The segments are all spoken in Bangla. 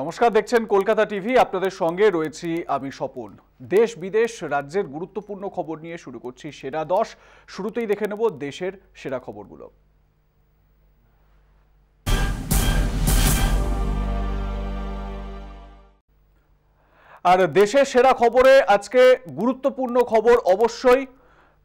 নমস্কার দেখছেন কলকাতা টিভি আপনাদের সঙ্গে রয়েছি আমি স্বপন দেশ বিদেশ রাজ্যের গুরুত্বপূর্ণ খবর নিয়ে শুরু করছি সেরা দশ শুরুতেই দেখে নেব দেশের সেরা খবরগুলো আর দেশের সেরা খবরে আজকে গুরুত্বপূর্ণ খবর অবশ্যই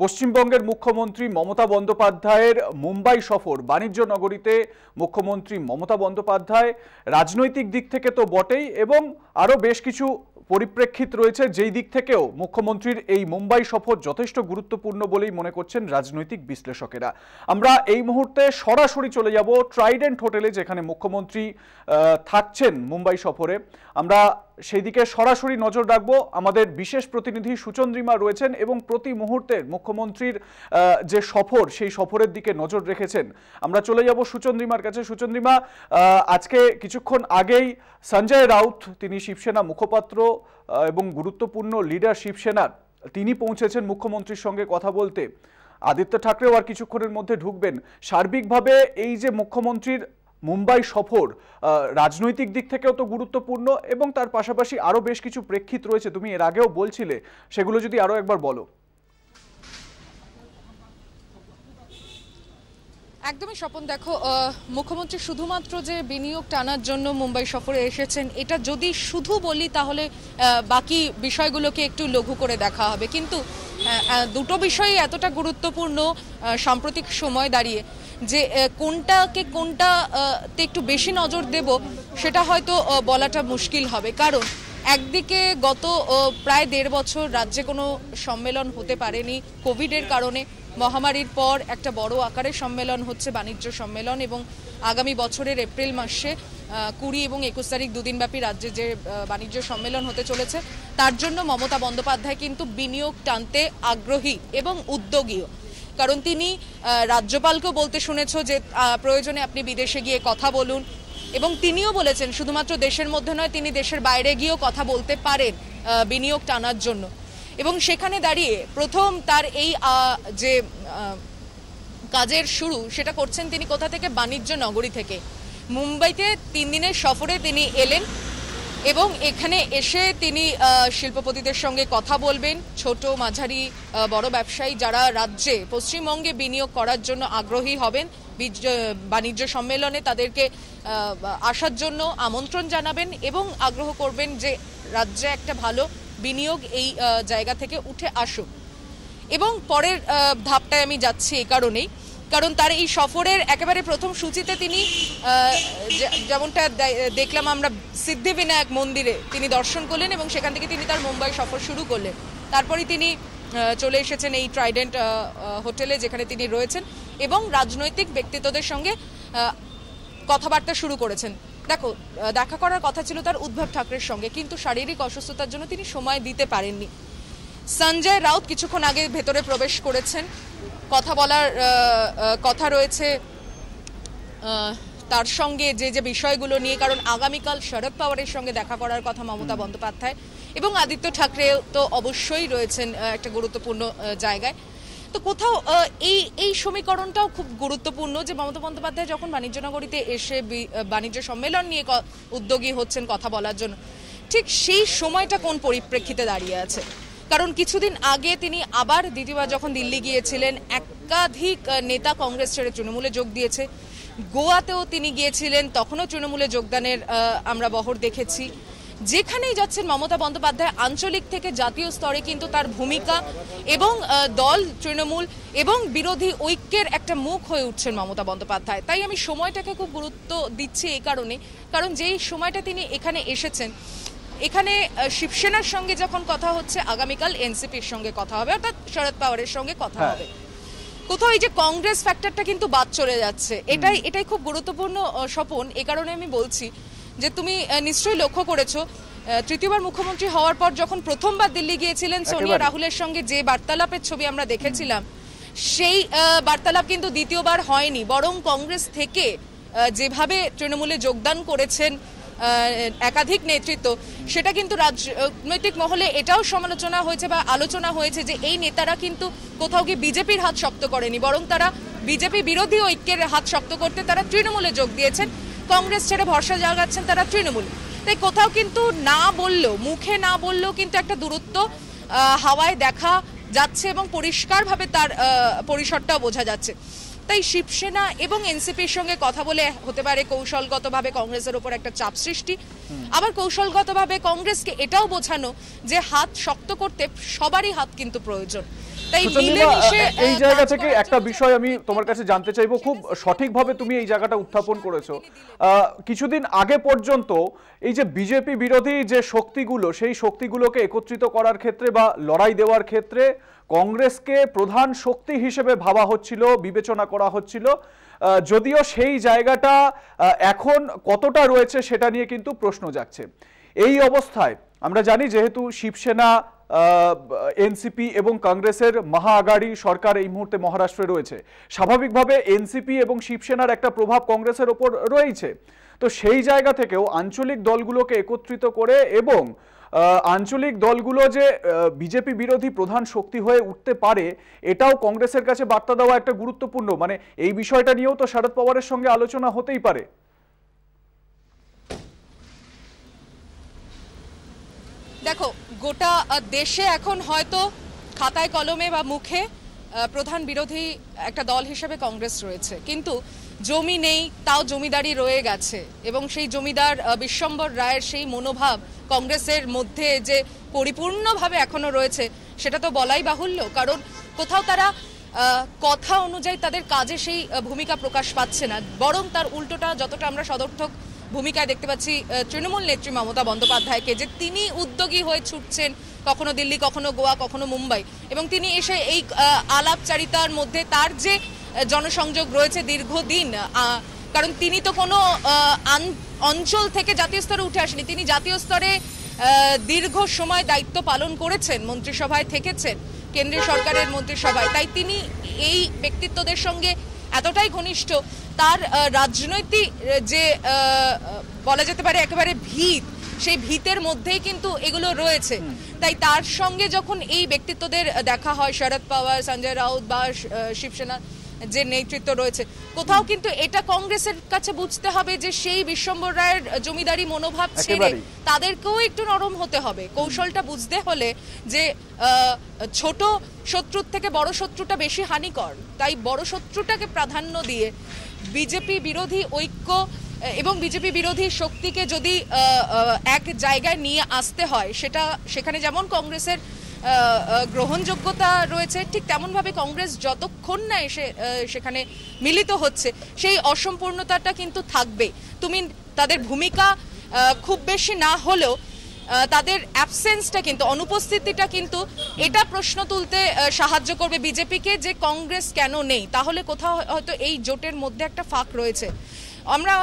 পশ্চিমবঙ্গের মুখ্যমন্ত্রী মমতা বন্দ্যোপাধ্যায়ের মুম্বাই সফর বাণিজ্য নগরীতে মুখ্যমন্ত্রী মমতা বন্দ্যোপাধ্যায় রাজনৈতিক দিক থেকে তো বটেই এবং আরও বেশ কিছু পরিপ্রেক্ষিত রয়েছে যেই দিক থেকেও মুখ্যমন্ত্রীর এই মুম্বাই সফর যথেষ্ট গুরুত্বপূর্ণ বলেই মনে করছেন রাজনৈতিক বিশ্লেষকেরা আমরা এই মুহূর্তে সরাসরি চলে যাব ট্রাইডেন্ট হোটেলে যেখানে মুখ্যমন্ত্রী থাকছেন মুম্বাই সফরে আমরা সেই দিকে সরাসরি নজর রাখবো আমাদের বিশেষ প্রতিনিধি সুচন্দ্রিমা রয়েছেন এবং প্রতি মুহূর্তে মুখ্যমন্ত্রীর যে সফর সেই সফরের দিকে নজর রেখেছেন আমরা চলে যাব সুচন্দ্রিমার কাছে সুচন্দ্রিমা আজকে কিছুক্ষণ আগেই সঞ্জয় রাউত তিনি শিবসেনা মুখপাত্র এবং গুরুত্বপূর্ণ লিডার শিবসেনার তিনি পৌঁছেছেন মুখ্যমন্ত্রীর সঙ্গে কথা বলতে আদিত্য ঠাকরেও আর কিছুক্ষণের মধ্যে ঢুকবেন সার্বিকভাবে এই যে মুখ্যমন্ত্রীর মুম্বাই সফর রাজনৈতিক দিক থেকেও তো গুরুত্বপূর্ণ এবং তার পাশাপাশি আরও বেশ কিছু প্রেক্ষিত রয়েছে তুমি এর আগেও বলছিলে সেগুলো যদি আরও একবার বলো একদমই স্বপন দেখো মুখ্যমন্ত্রী শুধুমাত্র যে বিনিয়োগ টানার জন্য মুম্বাই সফরে এসেছেন এটা যদি শুধু বলি তাহলে বাকি বিষয়গুলোকে একটু লঘু করে দেখা হবে কিন্তু দুটো বিষয়ই এতটা গুরুত্বপূর্ণ সাম্প্রতিক সময় দাঁড়িয়ে যে কোনটাকে কোনটাতে একটু বেশি নজর দেব সেটা হয়তো বলাটা মুশকিল হবে কারণ একদিকে গত প্রায় দেড় বছর রাজ্যে কোনো সম্মেলন হতে পারেনি কোভিডের কারণে মহামারীর পর একটা বড় আকারে সম্মেলন হচ্ছে বাণিজ্য সম্মেলন এবং আগামী বছরের এপ্রিল মাসে কুড়ি এবং একুশ তারিখ দুদিনব্যাপী রাজ্যে যে বাণিজ্য সম্মেলন হতে চলেছে তার জন্য মমতা বন্দ্যোপাধ্যায় কিন্তু বিনিয়োগ টানতে আগ্রহী এবং উদ্যোগীও কারণ তিনি রাজ্যপালকেও বলতে শুনেছ যে প্রয়োজনে আপনি বিদেশে গিয়ে কথা বলুন এবং তিনিও বলেছেন শুধুমাত্র দেশের মধ্যে নয় তিনি দেশের বাইরে গিয়েও কথা বলতে পারেন বিনিয়োগ টানার জন্য এবং সেখানে দাঁড়িয়ে প্রথম তার এই যে কাজের শুরু সেটা করছেন তিনি কোথা থেকে বাণিজ্য নগরী থেকে মুম্বাইতে তিন দিনের সফরে তিনি এলেন এবং এখানে এসে তিনি শিল্পপতিদের সঙ্গে কথা বলবেন ছোট মাঝারি বড় ব্যবসায়ী যারা রাজ্যে পশ্চিমবঙ্গে বিনিয়োগ করার জন্য আগ্রহী হবেন বাণিজ্য সম্মেলনে তাদেরকে আসার জন্য আমন্ত্রণ জানাবেন এবং আগ্রহ করবেন যে রাজ্যে একটা ভালো বিনিয়োগ এই জায়গা থেকে উঠে আসুক এবং পরের ধাপটায় আমি যাচ্ছি এ কারণেই কারণ তার এই সফরের একেবারে প্রথম সূচিতে তিনি যেমনটা দেখলাম আমরা সিদ্ধিবিনায়ক মন্দিরে তিনি দর্শন করলেন এবং সেখান থেকে তিনি তার মুম্বাই সফর শুরু করলেন তারপরে তিনি চলে এসেছেন এই ট্রাইডেন্ট হোটেলে যেখানে তিনি রয়েছেন এবং রাজনৈতিক ব্যক্তিত্বদের সঙ্গে কথাবার্তা শুরু করেছেন দেখো দেখা করার কথা ছিল তার উদ্ভব ঠাকরের সঙ্গে কিন্তু শারীরিক অসুস্থতার জন্য তিনি সময় দিতে পারেননি সঞ্জয় রাউত কিছুক্ষণ আগে ভেতরে প্রবেশ করেছেন কথা বলার কথা রয়েছে তার সঙ্গে যে যে বিষয়গুলো নিয়ে কারণ আগামীকাল শরদ পাওয়ারের সঙ্গে দেখা করার কথা মমতা বন্দ্যোপাধ্যায় এবং আদিত্য ঠাকরে তো অবশ্যই রয়েছেন একটা গুরুত্বপূর্ণ জায়গায় তো কোথাও এই এই সমীকরণটাও খুব গুরুত্বপূর্ণ যে মমতা বন্দ্যোপাধ্যায় যখন বাণিজ্য নগরীতে এসে বাণিজ্য সম্মেলন নিয়ে উদ্যোগী হচ্ছেন কথা বলার জন্য ঠিক সেই সময়টা কোন পরিপ্রেক্ষিতে দাঁড়িয়ে আছে কারণ কিছুদিন আগে তিনি আবার দ্বিতীয়বার যখন দিল্লি গিয়েছিলেন একাধিক নেতা কংগ্রেস ছেড়ে তৃণমূলে যোগ দিয়েছে গোয়াতেও তিনি গিয়েছিলেন তখনও তৃণমূলে যোগদানের আমরা বহর দেখেছি যেখানেই যাচ্ছেন মমতা বন্দ্যোপাধ্যায় আঞ্চলিক থেকে জাতীয় স্তরে কিন্তু তার ভূমিকা এবং দল তৃণমূল এবং বিরোধী ঐক্যের একটা মুখ হয়ে উঠছেন মমতা বন্দ্যোপাধ্যায় তাই আমি সময়টাকে খুব গুরুত্ব দিচ্ছি এই কারণে কারণ যেই সময়টা তিনি এখানে এসেছেন এখানে শিবসেনার সঙ্গে যখন কথা হচ্ছে আগামীকাল এনসিপির সঙ্গে কথা হবে অর্থাৎ শরদ পাওয়ারের সঙ্গে কথা হ্যাঁ। হবে কোথাও এই যে কংগ্রেস ফ্যাক্টরটা কিন্তু বাদ চলে যাচ্ছে এটাই এটাই খুব গুরুত্বপূর্ণ স্বপন এ কারণে আমি বলছি যে তুমি নিশ্চয়ই লক্ষ্য করেছো তৃতীয়বার মুখ্যমন্ত্রী হওয়ার পর যখন প্রথমবার দিল্লি গিয়েছিলেন সোনিয়া রাহুলের সঙ্গে যে বার্তালাপের ছবি আমরা দেখেছিলাম সেই বার্তালাপ কিন্তু দ্বিতীয়বার হয়নি বরং কংগ্রেস থেকে যেভাবে তৃণমূলে যোগদান করেছেন একাধিক নেতৃত্ব সেটা কিন্তু রাজনৈতিক মহলে এটাও সমালোচনা হয়েছে বা আলোচনা হয়েছে যে এই নেতারা কিন্তু কোথাও গিয়ে বিজেপির হাত শক্ত করেনি বরং তারা বিজেপি বিরোধী ঐক্যের হাত শক্ত করতে তারা তৃণমূলে যোগ দিয়েছেন কংগ্রেস ছেড়ে ভরসা জাগাচ্ছেন তারা তৃণমূল তাই কোথাও কিন্তু না বললেও মুখে না বললেও কিন্তু একটা দূরত্ব হাওয়ায় দেখা যাচ্ছে এবং পরিষ্কারভাবে তার পরিসরটাও বোঝা যাচ্ছে তাই শিবসেনা এবং এনসিপির সঙ্গে কথা বলে হতে পারে কৌশলগতভাবে কংগ্রেসের ওপর একটা চাপ সৃষ্টি আবার কৌশলগতভাবে কংগ্রেসকে এটাও বোঝানো যে হাত শক্ত করতে সবারই হাত কিন্তু প্রয়োজন এই জায়গা থেকে একটা বিষয় আমি তোমার কাছে জানতে চাইবো খুব সঠিকভাবে তুমি এই জায়গাটা উত্থাপন করেছো কিছুদিন আগে পর্যন্ত এই যে বিজেপি বিরোধী যে শক্তিগুলো সেই শক্তিগুলোকে একত্রিত করার ক্ষেত্রে বা লড়াই দেওয়ার ক্ষেত্রে কংগ্রেসকে প্রধান শক্তি হিসেবে ভাবা হচ্ছিল বিবেচনা করা হচ্ছিল যদিও সেই জায়গাটা এখন কতটা রয়েছে সেটা নিয়ে কিন্তু প্রশ্ন যাচ্ছে এই অবস্থায় আমরা জানি যেহেতু শিবসেনা এনসিপি এবং কংগ্রেসের মহা আগাড়ি সরকার এই মুহূর্তে মহারাষ্ট্রে রয়েছে স্বাভাবিকভাবে এনসিপি এবং শিবসেনার একটা প্রভাব কংগ্রেসের ওপর রয়েছে তো সেই জায়গা থেকেও আঞ্চলিক দলগুলোকে একত্রিত করে এবং আঞ্চলিক দলগুলো যে বিজেপি বিরোধী প্রধান শক্তি হয়ে উঠতে পারে এটাও কংগ্রেসের কাছে বার্তা দেওয়া একটা গুরুত্বপূর্ণ মানে এই বিষয়টা নিয়েও তো শরদ পাওয়ারের সঙ্গে আলোচনা হতেই পারে দেখো গোটা দেশে এখন হয়তো খাতায় কলমে বা মুখে প্রধান বিরোধী একটা দল হিসেবে কংগ্রেস রয়েছে কিন্তু জমি নেই তাও জমিদারি রয়ে গেছে এবং সেই জমিদার বিশ্বম্বর রায়ের সেই মনোভাব কংগ্রেসের মধ্যে যে পরিপূর্ণভাবে এখনও রয়েছে সেটা তো বলাই বাহুল্য কারণ কোথাও তারা কথা অনুযায়ী তাদের কাজে সেই ভূমিকা প্রকাশ পাচ্ছে না বরং তার উল্টোটা যতটা আমরা সদর্থক ভূমিকায় দেখতে পাচ্ছি তৃণমূল নেত্রী মমতা বন্দ্যোপাধ্যায়কে যে তিনি উদ্যোগী হয়ে ছুটছেন কখনো দিল্লি কখনো গোয়া কখনো মুম্বাই এবং তিনি এসে এই আলাপচারিতার মধ্যে তার যে জনসংযোগ রয়েছে দীর্ঘদিন কারণ তিনি তো কোনো অঞ্চল থেকে জাতীয় স্তরে উঠে আসেনি তিনি জাতীয় স্তরে দীর্ঘ সময় দায়িত্ব পালন করেছেন মন্ত্রিসভায় থেকেছেন কেন্দ্রীয় সরকারের মন্ত্রিসভায় তাই তিনি এই ব্যক্তিত্বদের সঙ্গে এতটাই ঘনিষ্ঠ তার রাজনৈতিক যে বলা যেতে পারে একেবারে ভিত সেই ভিতের মধ্যেই কিন্তু এগুলো রয়েছে তাই তার সঙ্গে যখন এই ব্যক্তিত্বদের দেখা হয় শরদ পাওয়ার সঞ্জয় রাউত বা শিবসেনা যে নেতৃত্ব রয়েছে কোথাও কিন্তু এটা কংগ্রেসের কাছে বুঝতে হবে যে সেই বিশ্বম্বর রায়ের জমিদারি মনোভাব ছেড়ে তাদেরকেও একটু নরম হতে হবে কৌশলটা বুঝতে হলে যে ছোট শত্রুর থেকে বড় শত্রুটা বেশি হানিকর তাই বড় শত্রুটাকে প্রাধান্য দিয়ে বিজেপি বিরোধী ঐক্য এবং বিজেপি বিরোধী শক্তিকে যদি এক জায়গায় নিয়ে আসতে হয় সেটা সেখানে যেমন কংগ্রেসের গ্রহণযোগ্যতা রয়েছে ঠিক তেমনভাবে কংগ্রেস যতক্ষণ না এসে সেখানে মিলিত হচ্ছে সেই অসম্পূর্ণতাটা কিন্তু থাকবে তুমি তাদের ভূমিকা খুব বেশি না হলেও তাদের অ্যাবসেন্সটা কিন্তু অনুপস্থিতিটা কিন্তু এটা প্রশ্ন তুলতে সাহায্য করবে বিজেপিকে যে কংগ্রেস কেন নেই তাহলে কোথাও হয়তো এই জোটের মধ্যে একটা ফাঁক রয়েছে আমরা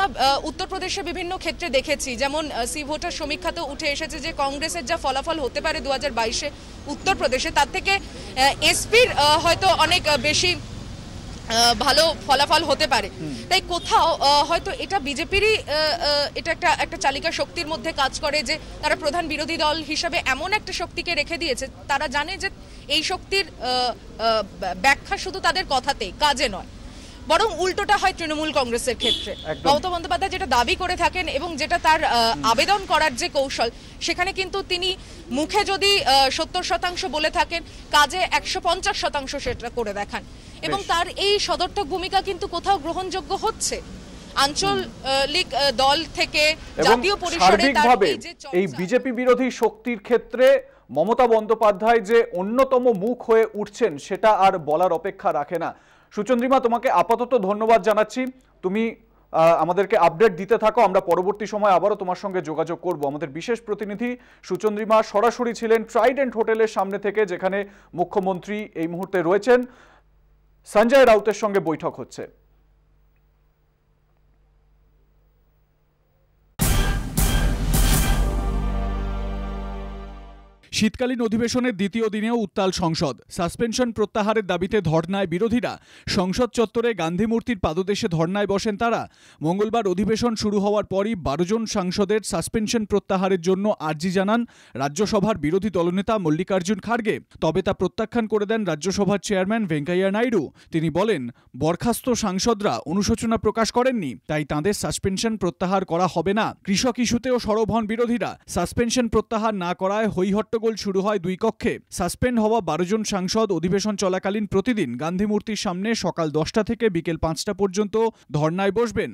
উত্তরপ্রদেশে বিভিন্ন ক্ষেত্রে দেখেছি যেমন সি ভোটার সমীক্ষাতে উঠে এসেছে যে কংগ্রেসের যা ফলাফল হতে পারে দু হাজার বাইশে উত্তরপ্রদেশে তার থেকে এসপির হয়তো অনেক বেশি ভালো ফলাফল হতে পারে তাই কোথাও হয়তো এটা বিজেপিরই এটা একটা একটা চালিকা শক্তির মধ্যে কাজ করে যে তারা প্রধান বিরোধী দল হিসাবে এমন একটা শক্তিকে রেখে দিয়েছে তারা জানে যে এই শক্তির ব্যাখ্যা শুধু তাদের কথাতেই কাজে নয় বরং উল্টোটা হয় তৃণমূল কংগ্রেসের ক্ষেত্রে মমতা বন্দ্যোপাধ্যায় যেটা দাবি করে থাকেন এবং যেটা তার আবেদন করার যে কৌশল সেখানে কিন্তু তিনি মুখে যদি সত্তর শতাংশ বলে থাকেন কাজে একশো পঞ্চাশ শতাংশ সেটা করে দেখান এবং তার এই সদর্থক ভূমিকা কিন্তু কোথাও গ্রহণযোগ্য হচ্ছে আঞ্চলিক দল থেকে জাতীয় পরিষদে এই বিজেপি বিরোধী শক্তির ক্ষেত্রে মমতা বন্দ্যোপাধ্যায় যে অন্যতম মুখ হয়ে উঠছেন সেটা আর বলার অপেক্ষা রাখে না সুচন্দ্রিমা তোমাকে আপাতত ধন্যবাদ জানাচ্ছি তুমি আমাদেরকে আপডেট দিতে থাকো আমরা পরবর্তী সময় আবারও তোমার সঙ্গে যোগাযোগ করব আমাদের বিশেষ প্রতিনিধি সুচন্দ্রিমা সরাসরি ছিলেন ট্রাইডেন্ট হোটেলের সামনে থেকে যেখানে মুখ্যমন্ত্রী এই মুহূর্তে রয়েছেন সঞ্জয় রাউতের সঙ্গে বৈঠক হচ্ছে শীতকালীন অধিবেশনের দ্বিতীয় দিনেও উত্তাল সংসদ সাসপেনশন প্রত্যাহারের দাবিতে ধর্নায় বিরোধীরা সংসদ চত্বরে গান্ধী মূর্তির পাদদেশে ধর্নায় বসেন তারা মঙ্গলবার অধিবেশন শুরু হওয়ার পরই বারো জন সাংসদের সাসপেনশন প্রত্যাহারের জন্য আর্জি জানান রাজ্যসভার বিরোধী দলনেতা মল্লিকার্জুন খার্গে তবে তা প্রত্যাখ্যান করে দেন রাজ্যসভার চেয়ারম্যান ভেঙ্কাইয়া নাইডু তিনি বলেন বরখাস্ত সাংসদরা অনুশোচনা প্রকাশ করেননি তাই তাঁদের সাসপেনশন প্রত্যাহার করা হবে না কৃষক ইস্যুতেও সরব হন বিরোধীরা সাসপেনশন প্রত্যাহার না করায় হৈহট্টগোল গন্ডগোল শুরু হয় দুই কক্ষে সাসপেন্ড হওয়া বারো জন সাংসদ অধিবেশন চলাকালীন প্রতিদিন গান্ধী মূর্তির সামনে সকাল দশটা থেকে বিকেল পাঁচটা পর্যন্ত ধর্নায় বসবেন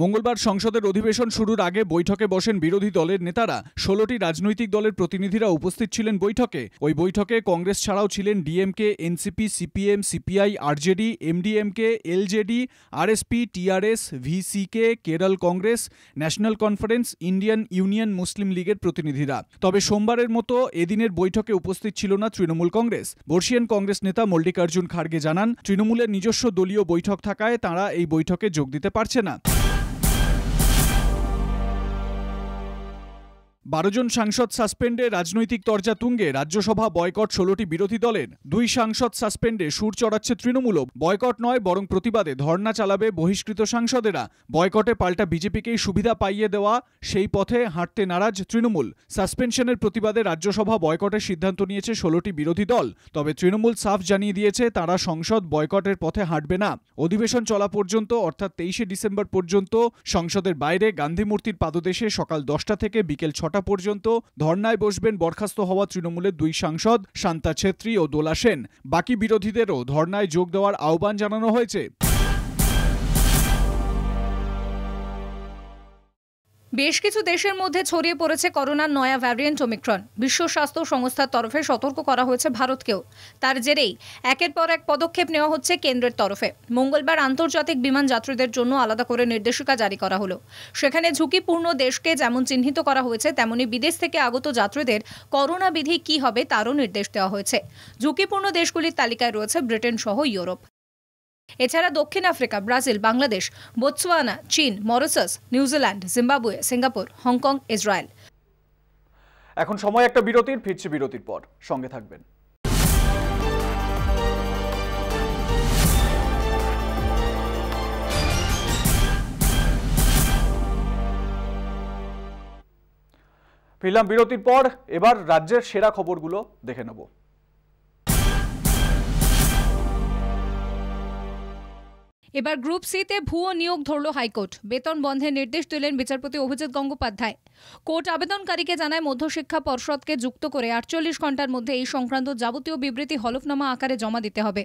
মঙ্গলবার সংসদের অধিবেশন শুরুর আগে বৈঠকে বসেন বিরোধী দলের নেতারা ষোলোটি রাজনৈতিক দলের প্রতিনিধিরা উপস্থিত ছিলেন বৈঠকে ওই বৈঠকে কংগ্রেস ছাড়াও ছিলেন ডিএমকে এনসিপি সিপিএম সিপিআই আরজেডি এমডিএমকে এলজেডি আরএসপি টিআরএস ভিসিকে কেরল কংগ্রেস ন্যাশনাল কনফারেন্স ইন্ডিয়ান ইউনিয়ন মুসলিম লীগের প্রতিনিধিরা তবে সোমবারের মতো এদিনের বৈঠকে উপস্থিত ছিল না তৃণমূল কংগ্রেস বর্ষিয়ান কংগ্রেস নেতা মল্লিকার্জুন খার্গে জানান তৃণমূলের নিজস্ব দলীয় বৈঠক থাকায় তারা এই বৈঠকে যোগ দিতে পারছে না বারো জন সাংসদ সাসপেন্ডে রাজনৈতিক তরজা তুঙ্গে রাজ্যসভা বয়কট ষোলোটি বিরোধী দলের দুই সাংসদ সাসপেন্ডে সুর চড়াচ্ছে তৃণমূল বয়কট নয় বরং প্রতিবাদে ধর্না চালাবে বহিষ্কৃত সাংসদেরা বয়কটে পাল্টা বিজেপিকেই সুবিধা পাইয়ে দেওয়া সেই পথে হাঁটতে নারাজ তৃণমূল সাসপেনশনের প্রতিবাদে রাজ্যসভা বয়কটের সিদ্ধান্ত নিয়েছে ষোলোটি বিরোধী দল তবে তৃণমূল সাফ জানিয়ে দিয়েছে তারা সংসদ বয়কটের পথে হাঁটবে না অধিবেশন চলা পর্যন্ত অর্থাৎ তেইশে ডিসেম্বর পর্যন্ত সংসদের বাইরে গান্ধী মূর্তির পাদদেশে সকাল দশটা থেকে বিকেল ছটা ছটা পর্যন্ত ধর্নায় বসবেন বরখাস্ত হওয়া তৃণমূলের দুই সাংসদ শান্তা ছেত্রী ও দোলা সেন বাকি বিরোধীদেরও ধর্নায় যোগ দেওয়ার আহ্বান জানানো হয়েছে বেশ কিছু দেশের মধ্যে ছড়িয়ে পড়েছে করোনার নয়া ভ্যারিয়েন্ট ওমিক্রন বিশ্ব স্বাস্থ্য সংস্থার তরফে সতর্ক করা হয়েছে ভারতকেও তার জেরেই একের পর এক পদক্ষেপ নেওয়া হচ্ছে কেন্দ্রের তরফে মঙ্গলবার আন্তর্জাতিক বিমান যাত্রীদের জন্য আলাদা করে নির্দেশিকা জারি করা হলো সেখানে ঝুঁকিপূর্ণ দেশকে যেমন চিহ্নিত করা হয়েছে তেমনি বিদেশ থেকে আগত যাত্রীদের করোনা বিধি কী হবে তারও নির্দেশ দেওয়া হয়েছে ঝুঁকিপূর্ণ দেশগুলির তালিকায় রয়েছে ব্রিটেন সহ ইউরোপ এছাড়া দক্ষিণ আফ্রিকা ব্রাজিল বাংলাদেশ বোৎসোয়ানা চীন Mauritius New Zealand Zimbabwe Singapore Hong Kong Israel এখন সময় একটা বিরতির ফিরছি বিরতির পর সঙ্গে থাকবেন ফিরলাম বিরতির পর এবার রাজ্যের সেরা খবরগুলো দেখে নেব এবার গ্রুপ সিতে ভুয়ো নিয়োগ ধরল হাইকোর্ট বেতন বন্ধের নির্দেশ দিলেন বিচারপতি অভিজিৎ গঙ্গোপাধ্যায় কোর্ট আবেদনকারীকে জানায় মধ্যশিক্ষা পর্ষদকে যুক্ত করে আটচল্লিশ ঘন্টার মধ্যে এই সংক্রান্ত যাবতীয় বিবৃতি হলফনামা আকারে জমা দিতে হবে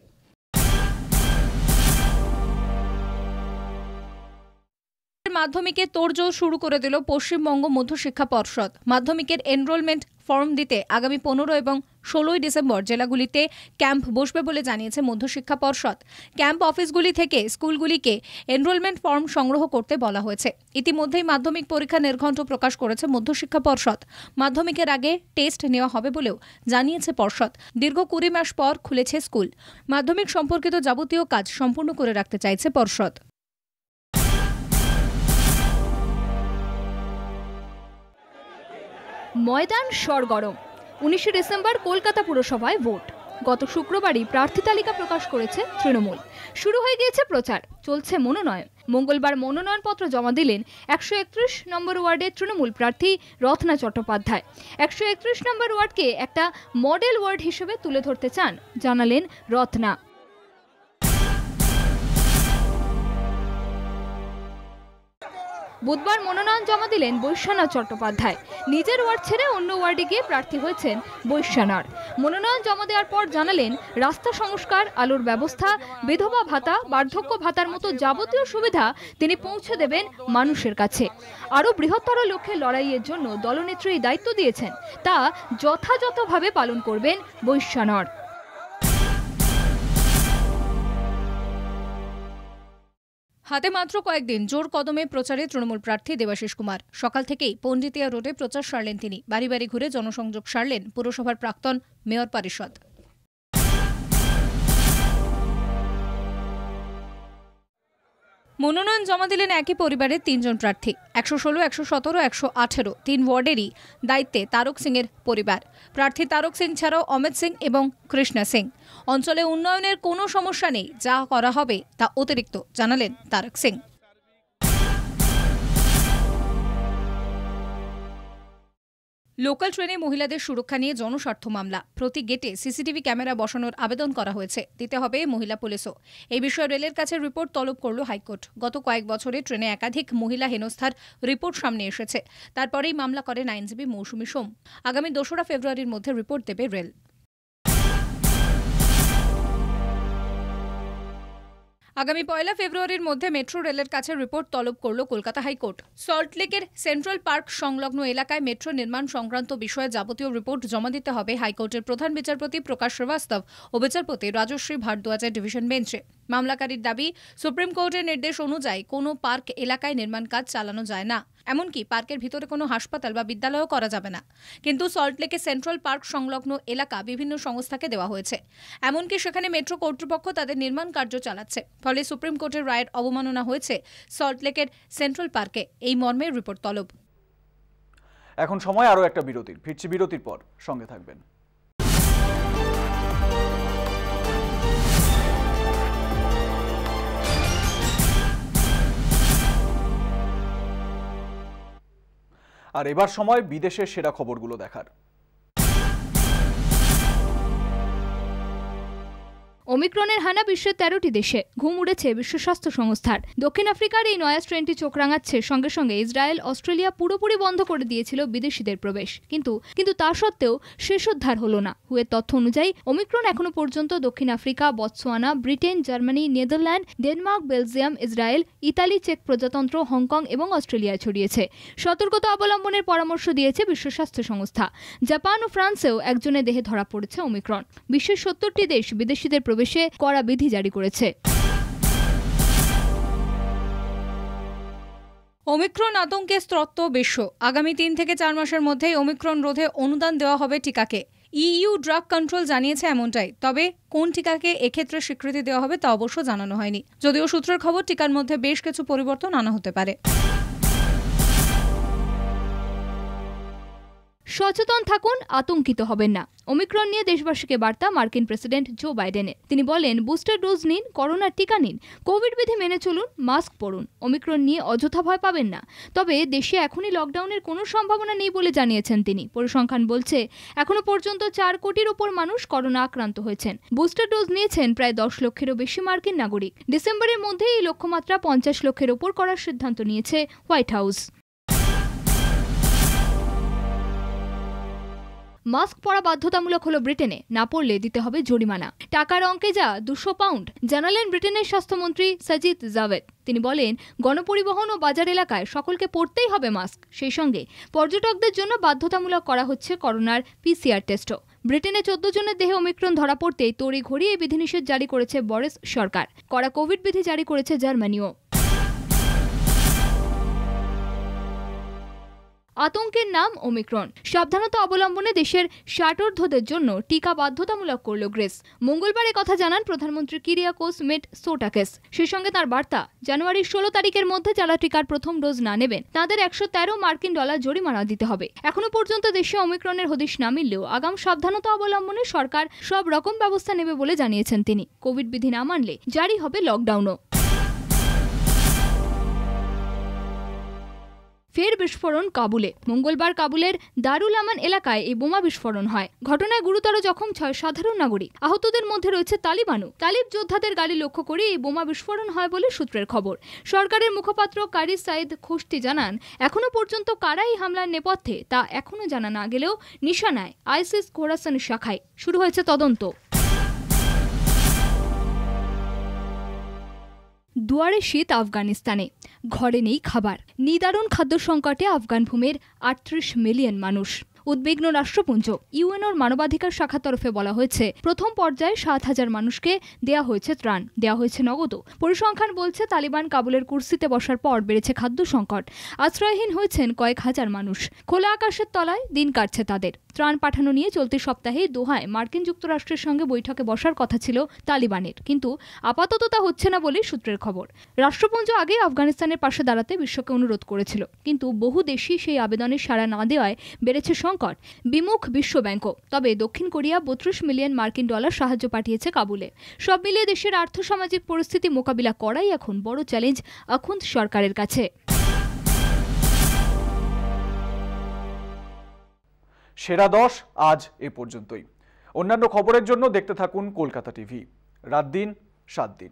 মাধ্যমিকে তোড়জোড় শুরু করে দিল পশ্চিমবঙ্গ মধ্যশিক্ষা পর্ষদ মাধ্যমিকের এনরোলমেন্ট ফর্ম দিতে আগামী পনেরো এবং ষোলোই ডিসেম্বর জেলাগুলিতে ক্যাম্প বসবে বলে জানিয়েছে মধ্যশিক্ষা পর্ষদ ক্যাম্প অফিসগুলি থেকে স্কুলগুলিকে এনরোলমেন্ট ফর্ম সংগ্রহ করতে বলা হয়েছে ইতিমধ্যেই মাধ্যমিক পরীক্ষা নির্ঘণ্ট প্রকাশ করেছে মধ্যশিক্ষা পর্ষদ মাধ্যমিকের আগে টেস্ট নেওয়া হবে বলেও জানিয়েছে পর্ষদ দীর্ঘ কুড়ি মাস পর খুলেছে স্কুল মাধ্যমিক সম্পর্কিত যাবতীয় কাজ সম্পূর্ণ করে রাখতে চাইছে পর্ষদ ময়দান সরগরম উনিশে ডিসেম্বর কলকাতা পুরসভায় ভোট গত শুক্রবারই প্রার্থী তালিকা প্রকাশ করেছে তৃণমূল শুরু হয়ে গিয়েছে প্রচার চলছে মনোনয়ন মঙ্গলবার মনোনয়নপত্র জমা দিলেন একশো একত্রিশ নম্বর ওয়ার্ডের তৃণমূল প্রার্থী রত্না চট্টোপাধ্যায় একশো একত্রিশ নম্বর ওয়ার্ডকে একটা মডেল ওয়ার্ড হিসেবে তুলে ধরতে চান জানালেন রত্না বুধবার মনোনয়ন জমা দিলেন বৈশ্যনাথ চট্টোপাধ্যায় নিজের ওয়ার্ড ছেড়ে অন্য ওয়ার্ডে গিয়ে প্রার্থী হয়েছেন বৈশ্যনার মনোনয়ন জমা দেওয়ার পর জানালেন রাস্তা সংস্কার আলোর ব্যবস্থা বিধবা ভাতা বার্ধক্য ভাতার মতো যাবতীয় সুবিধা তিনি পৌঁছে দেবেন মানুষের কাছে আরও বৃহত্তর লক্ষ্যে লড়াইয়ের জন্য দলনেত্রী দায়িত্ব দিয়েছেন তা যথাযথভাবে পালন করবেন বৈশ্যনাথ হাতে মাত্র কয়েকদিন জোর কদমে প্রচারে তৃণমূল প্রার্থী দেবাশিস কুমার সকাল থেকেই পণ্ডিতিয়া রোডে প্রচার সারলেন তিনি বাড়ি বাড়ি ঘুরে জনসংযোগ সারলেন পুরসভার প্রাক্তন মেয়র পরিষদ মনোনয়ন জমা দিলেন একই পরিবারের তিনজন প্রার্থী একশো ষোলো একশো সতেরো একশো আঠেরো তিন ওয়ার্ডেরই দায়িত্বে তারক সিংয়ের পরিবার প্রার্থী তারক সিং ছাড়াও অমিত সিং এবং কৃষ্ণা সিং অঞ্চলে উন্নয়নের কোনো সমস্যা নেই যা করা হবে তা অতিরিক্ত জানালেন তারক সিং লোকাল ট্রেনে মহিলাদের সুরক্ষা নিয়ে জনস্বার্থ মামলা প্রতি গেটে সিসিটিভি ক্যামেরা বসানোর আবেদন করা হয়েছে দিতে হবে মহিলা পুলিশও এই বিষয়ে রেলের কাছে রিপোর্ট তলব করল হাইকোর্ট গত কয়েক বছরে ট্রেনে একাধিক মহিলা হেনস্থার রিপোর্ট সামনে এসেছে তারপরেই মামলা করেন আইনজীবী মৌসুমী সোম আগামী দোসরা ফেব্রুয়ারির মধ্যে রিপোর্ট দেবে রেল আগামী পয়লা ফেব্রুয়ারির মধ্যে মেট্রো রেলের কাছে রিপোর্ট তলব করল কলকাতা হাইকোর্ট সল্টলেকের সেন্ট্রাল পার্ক সংলগ্ন এলাকায় মেট্রো নির্মাণ সংক্রান্ত বিষয়ে যাবতীয় রিপোর্ট জমা দিতে হবে হাইকোর্টের প্রধান বিচারপতি প্রকাশ শ্রীবাস্তব ও বিচারপতি রাজশ্রী ভারদ্বাজের ডিভিশন বেঞ্চে মামলাকারীর দাবি সুপ্রিম কোর্টের নির্দেশ অনুযায়ী কোনো পার্ক এলাকায় নির্মাণ কাজ চালানো যায় না এমনকি পার্কের ভিতরে কোনো হাসপাতাল বা বিদ্যালয়ও করা যাবে না কিন্তু সল্টলেকে সেন্ট্রাল পার্ক সংলগ্ন এলাকা বিভিন্ন সংস্থাকে দেওয়া হয়েছে এমনকি সেখানে মেট্রো কর্তৃপক্ষ তাদের নির্মাণ কার্য চালাচ্ছে ফলে সুপ্রিম কোর্টের রায়ের অবমাননা হয়েছে সল্টলেকের সেন্ট্রাল পার্কে এই মর্মে রিপোর্ট তলব এখন সময় আরও একটা বিরতির ফিরছি বিরতির পর সঙ্গে থাকবেন আর এবার সময় বিদেশের সেরা খবরগুলো দেখার ওমিক্রনের হানা বিশ্বের তেরোটি দেশে ঘুম উড়েছে বিশ্ব স্বাস্থ্য সংস্থার দক্ষিণ আফ্রিকার এই নয়া ট্রেনটি চোখ রাঙাচ্ছে সঙ্গে সঙ্গে ইসরায়েল অস্ট্রেলিয়া পুরোপুরি বন্ধ করে দিয়েছিল বিদেশিদের প্রবেশ কিন্তু কিন্তু তা সত্ত্বেও উদ্ধার হলো না হুয়ে তথ্য অনুযায়ী ওমিক্রন এখনো পর্যন্ত দক্ষিণ Africa Botswana Britain Germany Netherland Denmark Belgium Israel Italy চেক প্রজাতন্ত্র হংকং এবং অস্ট্রেলিয়ায় ছড়িয়েছে সতর্কতা অবলম্বনের পরামর্শ দিয়েছে বিশ্ব স্বাস্থ্য সংস্থা জাপান ও ফ্রান্সেও একজনের দেহে ধরা পড়েছে ওমিক্রন বিশ্বের সত্তরটি দেশ বিদেশিদের প্রবেশে কড়া বিধি জারি করেছে ওমিক্রন আতঙ্কে স্ত্রত্ব বিশ্ব আগামী তিন থেকে চার মাসের মধ্যেই ওমিক্রন রোধে অনুদান দেওয়া হবে টিকাকে ইইউ ড্রাগ কন্ট্রোল জানিয়েছে এমনটাই তবে কোন টিকাকে এক্ষেত্রে স্বীকৃতি দেওয়া হবে তা অবশ্য জানানো হয়নি যদিও সূত্রের খবর টিকার মধ্যে বেশ কিছু পরিবর্তন আনা হতে পারে সচেতন থাকুন আতঙ্কিত হবেন না অমিক্রণ নিয়ে দেশবাসীকে বার্তা মার্কিন প্রেসিডেন্ট জো বাইডেনের তিনি বলেন বুস্টার ডোজ নিন করোনার টিকা নিন কোভিড বিধি মেনে চলুন মাস্ক পরুন অমিক্রণ নিয়ে অযথা ভয় পাবেন না তবে দেশে এখনই লকডাউনের কোনো সম্ভাবনা নেই বলে জানিয়েছেন তিনি পরিসংখ্যান বলছে এখনও পর্যন্ত চার কোটির ওপর মানুষ করোনা আক্রান্ত হয়েছেন বুস্টার ডোজ নিয়েছেন প্রায় দশ লক্ষেরও বেশি মার্কিন নাগরিক ডিসেম্বরের মধ্যে এই লক্ষ্যমাত্রা পঞ্চাশ লক্ষের ওপর করার সিদ্ধান্ত নিয়েছে হোয়াইট হাউস মাস্ক পরা বাধ্যতামূলক হলো ব্রিটেনে না পড়লে দিতে হবে জরিমানা টাকার অঙ্কে যা দুশো পাউন্ড জানালেন ব্রিটেনের স্বাস্থ্যমন্ত্রী সাজিদ জাভেদ তিনি বলেন গণপরিবহন ও বাজার এলাকায় সকলকে পরতেই হবে মাস্ক সেই সঙ্গে পর্যটকদের জন্য বাধ্যতামূলক করা হচ্ছে করোনার পিসিআর টেস্টও ব্রিটেনে চোদ্দ জনের দেহে অমিক্রণ ধরা পড়তেই তড়ি ঘড়িয়ে বিধিনিষেধ জারি করেছে বরেস সরকার কড়া কোভিড বিধি জারি করেছে জার্মানিও আতঙ্কের নাম ওমিক্রন সাবধানতা অবলম্বনে দেশের ষাটোর্ধদের জন্য টিকা বাধ্যতামূলক করল গ্রেস মঙ্গলবার কথা জানান প্রধানমন্ত্রী কিরিয়াকোস মেট সোটাকেস সে সঙ্গে তার বার্তা জানুয়ারির ষোলো তারিখের মধ্যে যারা টিকার প্রথম ডোজ না নেবেন তাদের একশো মার্কিন ডলার জরিমানা দিতে হবে এখনো পর্যন্ত দেশে ওমিক্রনের হদিস না মিললেও আগাম সাবধানতা অবলম্বনে সরকার সব রকম ব্যবস্থা নেবে বলে জানিয়েছেন তিনি কোভিড বিধি না মানলে জারি হবে লকডাউনও ফের বিস্ফোরণ কাবুলে মঙ্গলবার কাবুলের দারুল আমান এলাকায় এই বোমা বিস্ফোরণ হয় ঘটনায় গুরুতর জখম ছয় সাধারণ নাগরিক আহতদের মধ্যে রয়েছে তালিবানু তালিব যোদ্ধাদের গালি লক্ষ্য করে এই বোমা বিস্ফোরণ হয় বলে সূত্রের খবর সরকারের মুখপাত্র কারি সাইদ খোস্তি জানান এখনও পর্যন্ত কারা এই হামলার নেপথ্যে তা এখনো জানা না গেলেও নিশানায় আইসিস কোরাসান শাখায় শুরু হয়েছে তদন্ত দুয়ারে শীত আফগানিস্তানে ঘরে নেই খাবার নিদারুণ খাদ্য সংকটে আফগান ভূমির আটত্রিশ মিলিয়ন মানুষ উদ্বিগ্ন রাষ্ট্রপুঞ্জ ইউএনওর মানবাধিকার শাখা তরফে বলা হয়েছে প্রথম পর্যায়ে সাত হাজার মানুষকে দেয়া হয়েছে ত্রাণ দেয়া হয়েছে নগদ পরিসংখ্যান বলছে তালিবান কাবুলের কুর্সিতে বসার পর বেড়েছে খাদ্য সংকট আশ্রয়হীন হয়েছেন কয়েক হাজার মানুষ খোলা আকাশের তলায় দিন কাটছে তাদের ত্রাণ পাঠানো নিয়ে চলতি সপ্তাহে দোহায় মার্কিন যুক্তরাষ্ট্রের সঙ্গে বৈঠকে বসার কথা ছিল তালিবানের কিন্তু আপাতত তা হচ্ছে না বলে সূত্রের খবর রাষ্ট্রপুঞ্জ আগে আফগানিস্তানের পাশে দাঁড়াতে বিশ্বকে অনুরোধ করেছিল কিন্তু বহু দেশই সেই আবেদনের সাড়া না দেওয়ায় বেড়েছে সংকট সংকট বিমুখ বিশ্বব্যাংকও তবে দক্ষিণ কোরিয়া বত্রিশ মিলিয়ন মার্কিন ডলার সাহায্য পাঠিয়েছে কাবুলে সব মিলিয়ে দেশের আর্থসামাজিক পরিস্থিতি মোকাবিলা করাই এখন বড় চ্যালেঞ্জ আখুন্দ সরকারের কাছে সেরা দশ আজ এ পর্যন্তই অন্যান্য খবরের জন্য দেখতে থাকুন কলকাতা টিভি রাত দিন সাত দিন